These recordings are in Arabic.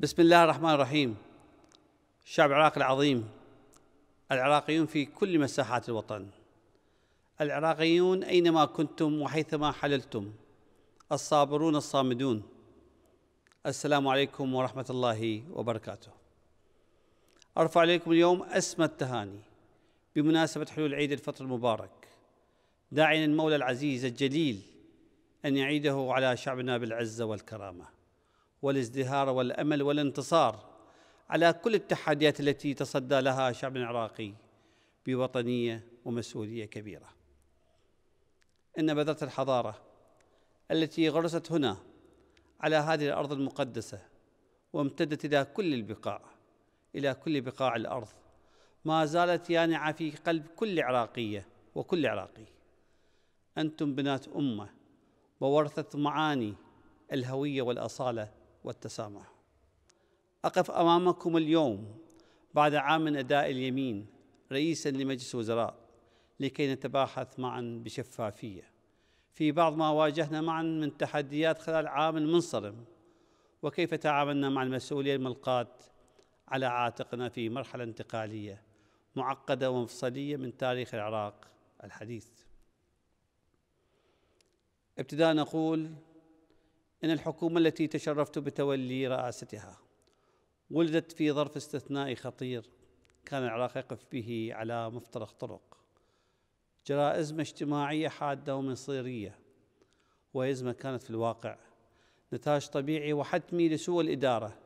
بسم الله الرحمن الرحيم الشعب العراقي العظيم العراقيون في كل مساحات الوطن العراقيون أينما كنتم وحيثما حللتم الصابرون الصامدون السلام عليكم ورحمة الله وبركاته أرفع إليكم اليوم أسمى التهاني بمناسبة حلول عيد الفطر المبارك داعيا المولى العزيز الجليل أن يعيده على شعبنا بالعزة والكرامة والازدهار والامل والانتصار على كل التحديات التي تصدى لها الشعب العراقي بوطنيه ومسؤوليه كبيره ان بذره الحضاره التي غرست هنا على هذه الارض المقدسه وامتدت الى كل البقاع الى كل بقاع الارض ما زالت يانعه في قلب كل عراقيه وكل عراقي انتم بنات امه وورثه معاني الهويه والاصاله والتسامح أقف أمامكم اليوم بعد عام من أداء اليمين رئيسا لمجلس وزراء لكي نتباحث معا بشفافية في بعض ما واجهنا معا من تحديات خلال عام منصرم وكيف تعاملنا مع المسؤولية الملقاة على عاتقنا في مرحلة انتقالية معقدة ومفصلية من تاريخ العراق الحديث ابتداء نقول أن الحكومة التي تشرفت بتولي رئاستها ولدت في ظرف استثنائي خطير كان العراق يقف به على مفترق طرق جرى أزمة اجتماعية حادة ومصيرية وازمه كانت في الواقع نتاج طبيعي وحتمي لسوء الإدارة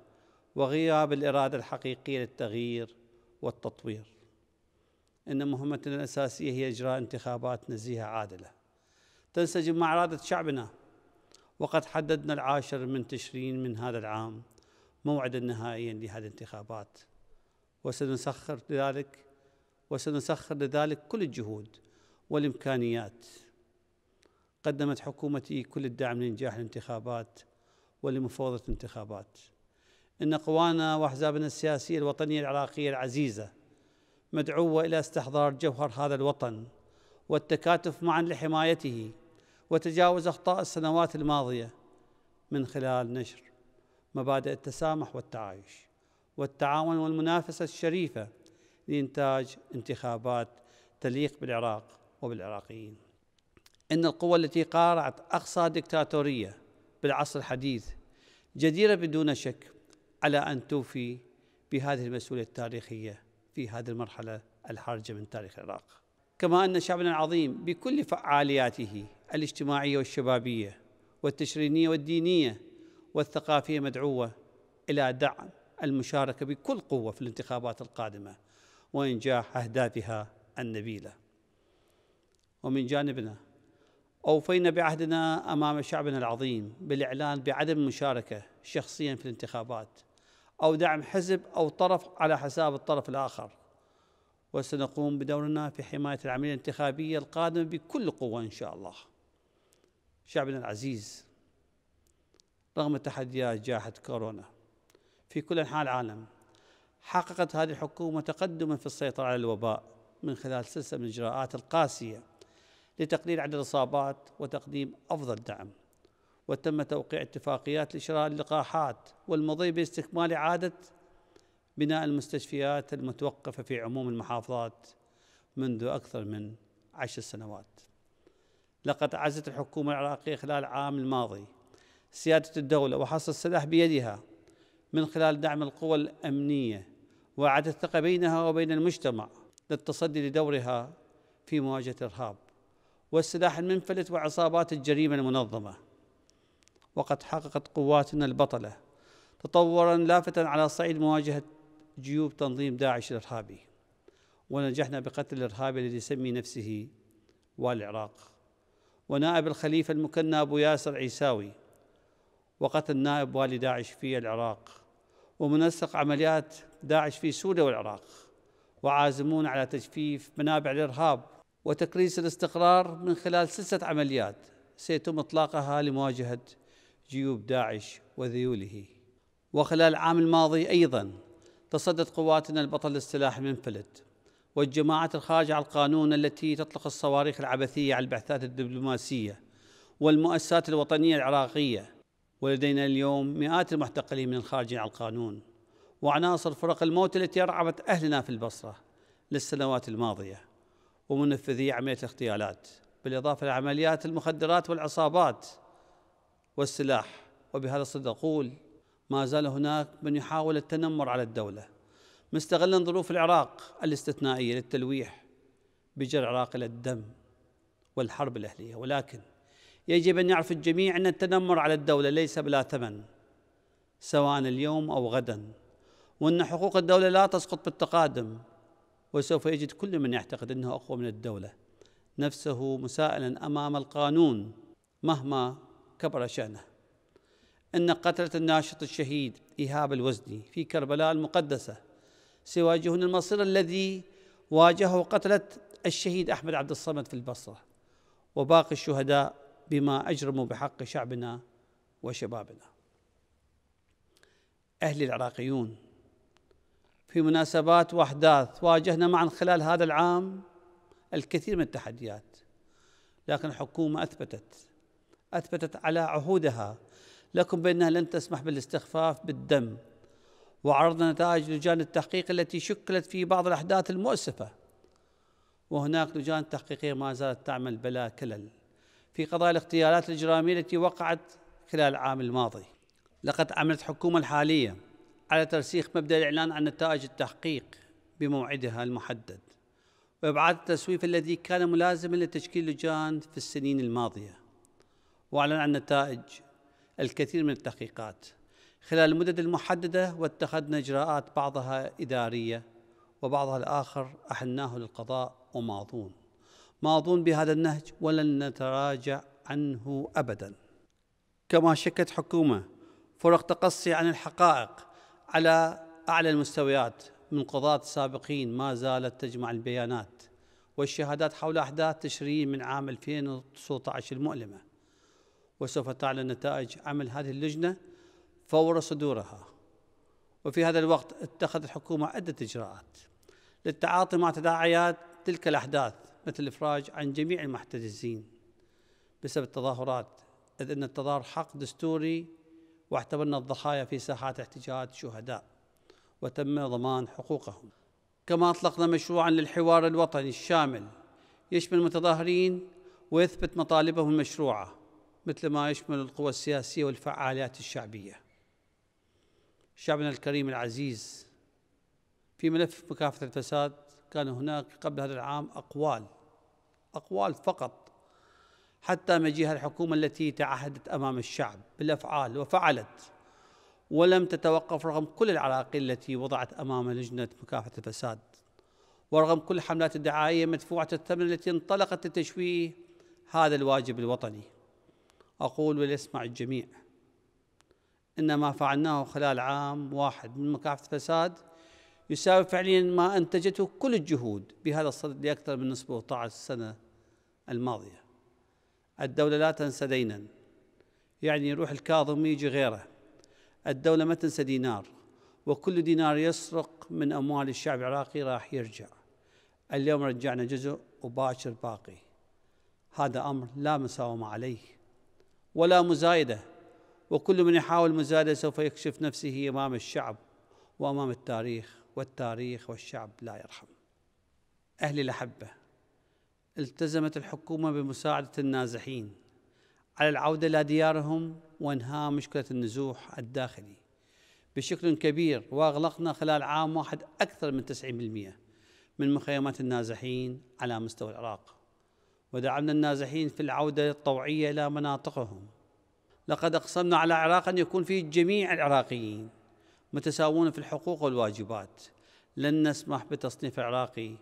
وغياب الإرادة الحقيقية للتغيير والتطوير إن مهمتنا الأساسية هي إجراء انتخابات نزيهة عادلة تنسجم مع إرادة شعبنا وقد حددنا العاشر من تشرين من هذا العام موعدا نهائيا لهذه الانتخابات وسنسخر لذلك وسنسخر لذلك كل الجهود والامكانيات قدمت حكومتي كل الدعم لنجاح الانتخابات ولمفوضة الانتخابات إن قوانا وأحزابنا السياسية الوطنية العراقية العزيزة مدعوة إلى استحضار جوهر هذا الوطن والتكاتف معا لحمايته وتجاوز أخطاء السنوات الماضية من خلال نشر مبادئ التسامح والتعايش والتعاون والمنافسة الشريفة لإنتاج انتخابات تليق بالعراق وبالعراقيين إن القوى التي قارعت أقصى دكتاتورية بالعصر الحديث جديرة بدون شك على أن توفي بهذه المسؤولية التاريخية في هذه المرحلة الحرجة من تاريخ العراق كما أن شعبنا العظيم بكل فعالياته الاجتماعيه والشبابيه والتشرينيه والدينيه والثقافيه مدعوه الى دعم المشاركه بكل قوه في الانتخابات القادمه وانجاح اهدافها النبيله. ومن جانبنا اوفينا بعهدنا امام شعبنا العظيم بالاعلان بعدم المشاركه شخصيا في الانتخابات او دعم حزب او طرف على حساب الطرف الاخر. وسنقوم بدورنا في حمايه العمليه الانتخابيه القادمه بكل قوه ان شاء الله. شعبنا العزيز رغم تحديات جائحة كورونا في كل أنحاء العالم حققت هذه الحكومة تقدما في السيطرة على الوباء من خلال سلسلة من الإجراءات القاسية لتقليل عدد الإصابات وتقديم أفضل دعم وتم توقيع اتفاقيات لشراء اللقاحات والمضي باستكمال إعادة بناء المستشفيات المتوقفة في عموم المحافظات منذ أكثر من عشر سنوات لقد عزت الحكومة العراقية خلال العام الماضي سيادة الدولة وحصر السلاح بيدها من خلال دعم القوى الأمنية وعد الثقة بينها وبين المجتمع للتصدي لدورها في مواجهة الإرهاب والسلاح المنفلت وعصابات الجريمة المنظمة وقد حققت قواتنا البطلة تطورا لافتا على صعيد مواجهة جيوب تنظيم داعش الإرهابي ونجحنا بقتل الإرهابي الذي يسمي نفسه والعراق ونائب الخليفة المكنى أبو ياسر عيساوي وقتل نائب والي داعش في العراق ومنسق عمليات داعش في سوريا والعراق وعازمون على تجفيف منابع الإرهاب وتكريس الاستقرار من خلال سلسلة عمليات سيتم إطلاقها لمواجهة جيوب داعش وذيوله وخلال العام الماضي أيضا تصدت قواتنا البطل السلاح المنفلت والجماعات الخارجة على القانون التي تطلق الصواريخ العبثية على البعثات الدبلوماسية والمؤسسات الوطنية العراقية ولدينا اليوم مئات المحتقلين من الخارجين على القانون وعناصر فرق الموت التي أرعبت أهلنا في البصرة للسنوات الماضية ومنفذي عملية الاغتيالات بالإضافة لعمليات المخدرات والعصابات والسلاح وبهذا الصدد أقول ما زال هناك من يحاول التنمر على الدولة مستغلا ظروف العراق الاستثنائيه للتلويح بجر العراق الى الدم والحرب الاهليه ولكن يجب ان يعرف الجميع ان التنمر على الدوله ليس بلا ثمن سواء اليوم او غدا وان حقوق الدوله لا تسقط بالتقادم وسوف يجد كل من يعتقد انه اقوى من الدوله نفسه مسائلا امام القانون مهما كبر شانه ان قتله الناشط الشهيد ايهاب الوزني في كربلاء المقدسه سيواجهون المصير الذي واجهه قتلة الشهيد أحمد عبد الصمد في البصرة وباقي الشهداء بما أجرموا بحق شعبنا وشبابنا أهل العراقيون في مناسبات وأحداث واجهنا معا خلال هذا العام الكثير من التحديات لكن الحكومة أثبتت أثبتت على عهودها لكم بأنها لن تسمح بالاستخفاف بالدم وعرضنا نتائج لجان التحقيق التي شكلت في بعض الأحداث المؤسفة وهناك لجان تحقيقية ما زالت تعمل بلا كلل في قضايا الاغتيالات الإجرامية التي وقعت خلال العام الماضي لقد عملت الحكومة الحالية على ترسيخ مبدأ الإعلان عن نتائج التحقيق بموعدها المحدد وإبعاد التسويف الذي كان ملازما لتشكيل لجان في السنين الماضية وأعلن عن نتائج الكثير من التحقيقات خلال المدد المحددة واتخذنا إجراءات بعضها إدارية وبعضها الآخر أحلناه للقضاء وماضون ماضون بهذا النهج ولن نتراجع عنه أبدا كما شكت حكومة فرق تقصي عن الحقائق على أعلى المستويات من قضاة سابقين ما زالت تجمع البيانات والشهادات حول أحداث تشرين من عام 2019 المؤلمة وسوف تعلن نتائج عمل هذه اللجنة فور صدورها وفي هذا الوقت اتخذت الحكومة عدة إجراءات للتعاطي مع تداعيات تلك الأحداث مثل الإفراج عن جميع المحتجزين بسبب التظاهرات إذ أن التظاهر حق دستوري واعتبرنا الضحايا في ساحات احتجاجات شهداء وتم ضمان حقوقهم كما أطلقنا مشروعا للحوار الوطني الشامل يشمل المتظاهرين ويثبت مطالبهم المشروعة مثل ما يشمل القوى السياسية والفعاليات الشعبية شعبنا الكريم العزيز في ملف مكافحة الفساد كان هناك قبل هذا العام أقوال أقوال فقط حتى مجيها الحكومة التي تعهدت أمام الشعب بالأفعال وفعلت ولم تتوقف رغم كل العراقيل التي وضعت أمام لجنة مكافحة الفساد ورغم كل الحملات الدعائية مدفوعة الثمن التي انطلقت لتشويه هذا الواجب الوطني أقول وليسمع الجميع إنما فعلناه خلال عام واحد من مكافحة الفساد يساوي فعليا ما أنتجته كل الجهود بهذا الصدد لأكثر من 17 سنة الماضية الدولة لا تنسى دينا يعني يروح الكاظم يجي غيره الدولة ما تنسى دينار وكل دينار يسرق من أموال الشعب العراقي راح يرجع اليوم رجعنا جزء وباشر باقي هذا أمر لا مساومة عليه ولا مزايدة وكل من يحاول مزاده سوف يكشف نفسه امام الشعب وامام التاريخ والتاريخ والشعب لا يرحم. اهلي الاحبه التزمت الحكومه بمساعده النازحين على العوده الى ديارهم وانهاء مشكله النزوح الداخلي بشكل كبير واغلقنا خلال عام واحد اكثر من 90% من مخيمات النازحين على مستوى العراق ودعمنا النازحين في العوده الطوعيه الى مناطقهم لقد أقسمنا على العراق أن يكون فيه جميع العراقيين متساوون في الحقوق والواجبات لن نسمح بتصنيف عراقي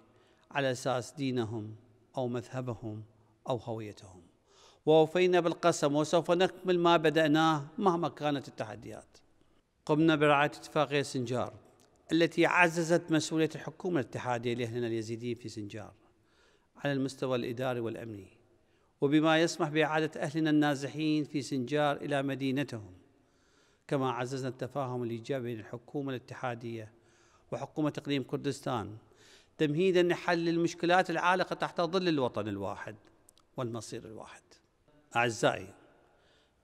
على أساس دينهم أو مذهبهم أو هويتهم ووفينا بالقسم وسوف نكمل ما بدأناه مهما كانت التحديات قمنا برعاية اتفاقية سنجار التي عززت مسؤولية الحكومة الاتحادية لأهلنا اليزيديين في سنجار على المستوى الإداري والأمني وبما يسمح بإعادة أهلنا النازحين في سنجار إلى مدينتهم كما عززنا التفاهم الإيجابي بين الحكومة الاتحادية وحكومة إقليم كردستان تمهيدا لحل المشكلات العالقة تحت ظل الوطن الواحد والمصير الواحد أعزائي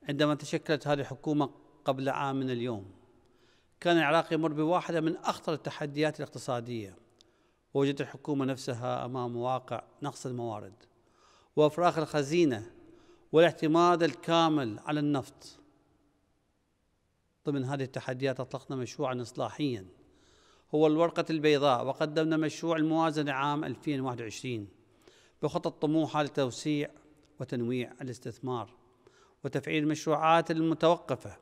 عندما تشكلت هذه الحكومة قبل عام من اليوم كان العراق يمر بواحدة من أخطر التحديات الاقتصادية ووجدت الحكومة نفسها أمام واقع نقص الموارد وافراخ الخزينه والاعتماد الكامل على النفط ضمن هذه التحديات اطلقنا مشروعا اصلاحيا هو الورقه البيضاء وقدمنا مشروع الموازنه عام 2021 بخطط طموحه لتوسيع وتنويع الاستثمار وتفعيل المشروعات المتوقفه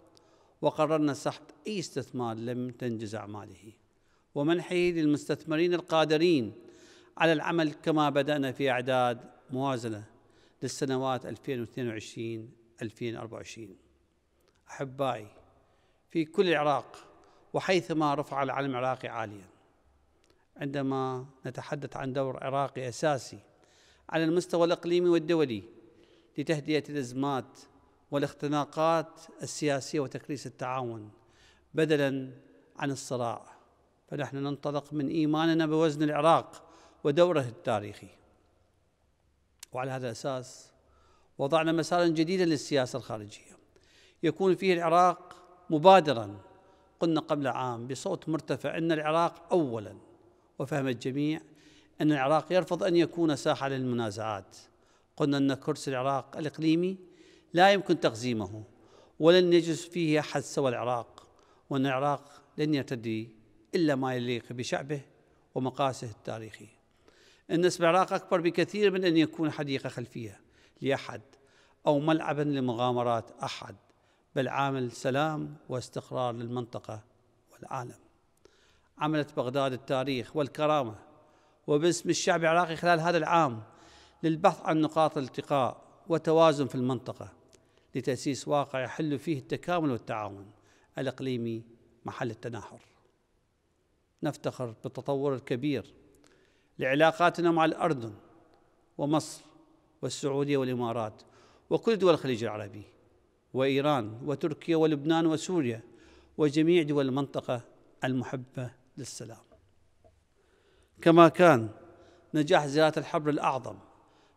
وقررنا سحب اي استثمار لم تنجز اعماله ومنحه للمستثمرين القادرين على العمل كما بدانا في اعداد موازنة للسنوات 2022 2024 أحبائي في كل العراق وحيثما رفع العلم العراقي عاليا عندما نتحدث عن دور عراقي أساسي على المستوى الإقليمي والدولي لتهدئة الأزمات والاختناقات السياسية وتكريس التعاون بدلا عن الصراع فنحن ننطلق من إيماننا بوزن العراق ودوره التاريخي وعلى هذا الأساس وضعنا مسارا جديدا للسياسة الخارجية يكون فيه العراق مبادرا قلنا قبل عام بصوت مرتفع أن العراق أولا وفهم الجميع أن العراق يرفض أن يكون ساحة للمنازعات قلنا أن كرسي العراق الإقليمي لا يمكن تقزيمه ولن يجلس فيه أحد سوى العراق وأن العراق لن يرتدي إلا ما يليق بشعبه ومقاسه التاريخي أن العراق أكبر بكثير من أن يكون حديقة خلفية لأحد أو ملعبا لمغامرات أحد بل عامل سلام واستقرار للمنطقة والعالم عملت بغداد التاريخ والكرامة وباسم الشعب العراقي خلال هذا العام للبحث عن نقاط الالتقاء وتوازن في المنطقة لتأسيس واقع يحل فيه التكامل والتعاون الإقليمي محل التناحر نفتخر بالتطور الكبير لعلاقاتنا مع الأردن ومصر والسعودية والإمارات وكل دول الخليج العربي وإيران وتركيا ولبنان وسوريا وجميع دول المنطقة المحبة للسلام كما كان نجاح زيارة الحبر الأعظم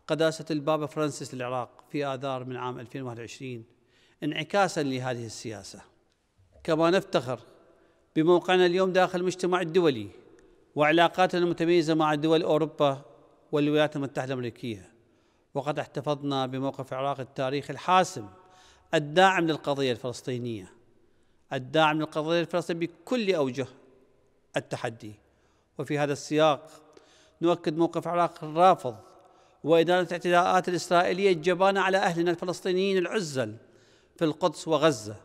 قداسة البابا فرانسيس للعراق في آذار من عام 2021 انعكاسا لهذه السياسة كما نفتخر بموقعنا اليوم داخل المجتمع الدولي وعلاقاتنا المتميزة مع دول أوروبا والولايات المتحدة الأمريكية وقد احتفظنا بموقف العراق التاريخي الحاسم الداعم للقضية الفلسطينية الداعم للقضية الفلسطينية بكل أوجه التحدي وفي هذا السياق نؤكد موقف العراق الرافض واداره الاعتداءات الإسرائيلية الجبانة على أهلنا الفلسطينيين العزل في القدس وغزة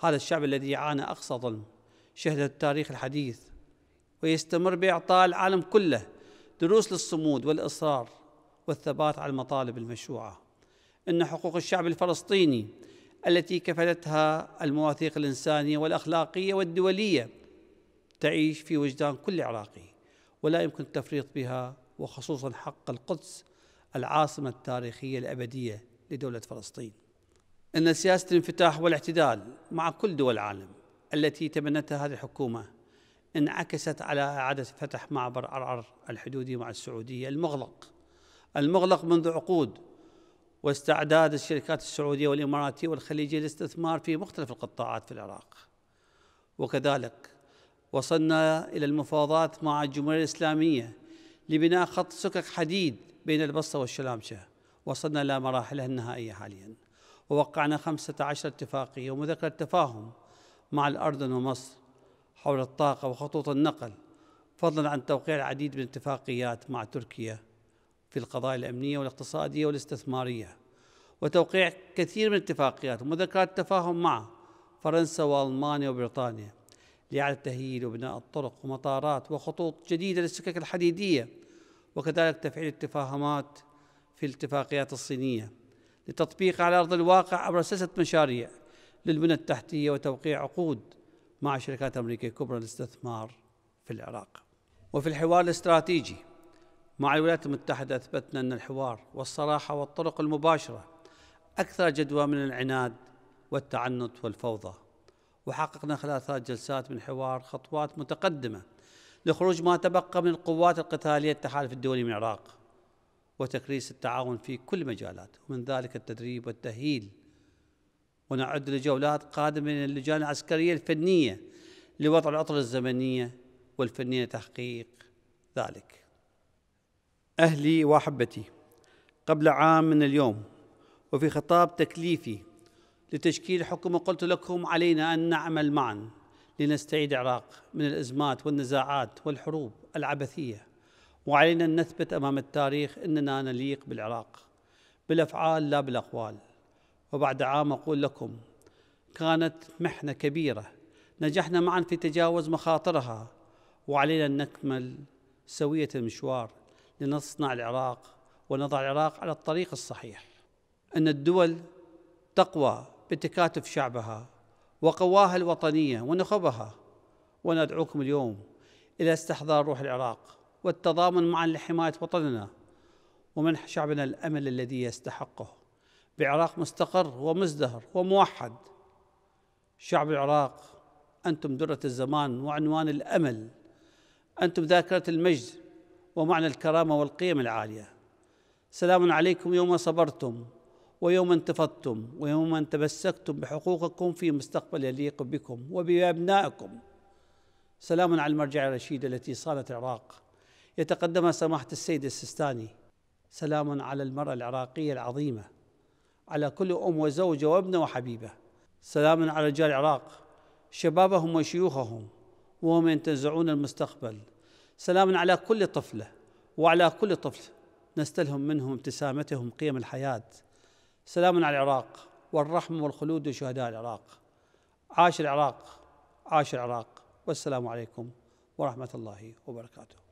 هذا الشعب الذي عانى أقصى ظلم شهد التاريخ الحديث ويستمر بإعطاء العالم كله دروس للصمود والإصرار والثبات على المطالب المشروعة إن حقوق الشعب الفلسطيني التي كفلتها المواثيق الإنسانية والأخلاقية والدولية تعيش في وجدان كل عراقي ولا يمكن التفريط بها وخصوصا حق القدس العاصمة التاريخية الأبدية لدولة فلسطين أن سياسة الانفتاح والاعتدال مع كل دول العالم التي تبنتها هذه الحكومة انعكست على إعادة فتح معبر عرعر الحدودي مع السعودية المغلق المغلق منذ عقود واستعداد الشركات السعودية والإماراتية والخليجية للاستثمار في مختلف القطاعات في العراق وكذلك وصلنا إلى المفاوضات مع الجمهورية الإسلامية لبناء خط سكك حديد بين البصة والشلامشة وصلنا إلى مراحلها النهائية حاليا ووقعنا 15 اتفاقية ومذكرة تفاهم مع الأردن ومصر حول الطاقة وخطوط النقل فضلا عن توقيع العديد من الاتفاقيات مع تركيا في القضايا الأمنية والاقتصادية والاستثمارية وتوقيع كثير من الاتفاقيات ومذكرات التفاهم مع فرنسا وألمانيا وبريطانيا لإعادة تهييل وبناء الطرق ومطارات وخطوط جديدة للسكك الحديدية وكذلك تفعيل التفاهمات في الاتفاقيات الصينية لتطبيقها على أرض الواقع عبر سلسلة مشاريع للبنى التحتية وتوقيع عقود مع شركات أمريكية كبرى للاستثمار في العراق وفي الحوار الاستراتيجي مع الولايات المتحدة أثبتنا أن الحوار والصراحة والطرق المباشرة أكثر جدوى من العناد والتعنت والفوضى وحققنا خلال ثلاث جلسات من حوار خطوات متقدمة لخروج ما تبقى من القوات القتالية التحالف الدولي من العراق وتكريس التعاون في كل مجالات ومن ذلك التدريب والتأهيل ونعد لجولات قادمة من اللجان العسكرية الفنية لوضع العطلة الزمنية والفنية لتحقيق ذلك أهلي وأحبتي قبل عام من اليوم وفي خطاب تكليفي لتشكيل حكومة قلت لكم علينا أن نعمل معا لنستعيد العراق من الأزمات والنزاعات والحروب العبثية وعلينا أن نثبت أمام التاريخ أننا نليق بالعراق بالأفعال لا بالأقوال وبعد عام أقول لكم كانت محنة كبيرة نجحنا معا في تجاوز مخاطرها وعلينا أن نكمل سوية المشوار لنصنع العراق ونضع العراق على الطريق الصحيح أن الدول تقوى بتكاتف شعبها وقواها الوطنية ونخبها وندعوكم اليوم إلى استحضار روح العراق والتضامن معا لحماية وطننا ومنح شعبنا الأمل الذي يستحقه بعراق مستقر ومزدهر وموحد شعب العراق أنتم درة الزمان وعنوان الأمل أنتم ذاكرة المجد ومعنى الكرامة والقيم العالية سلام عليكم يوم صبرتم ويوم انتفضتم ويوم تمسكتم بحقوقكم في مستقبل يليق بكم وبأبنائكم سلام على المرجع الرشيد التي صانت العراق يتقدمها سماحة السيد السيستاني سلام على المرأة العراقية العظيمة على كل أم وزوجة وابنة وحبيبة سلام على رجال العراق شبابهم وشيوخهم وهم ينتزعون المستقبل سلام على كل طفلة وعلى كل طفل نستلهم منهم ابتسامتهم قيم الحياة سلام على العراق والرحم والخلود لشهداء العراق عاش العراق عاش العراق والسلام عليكم ورحمة الله وبركاته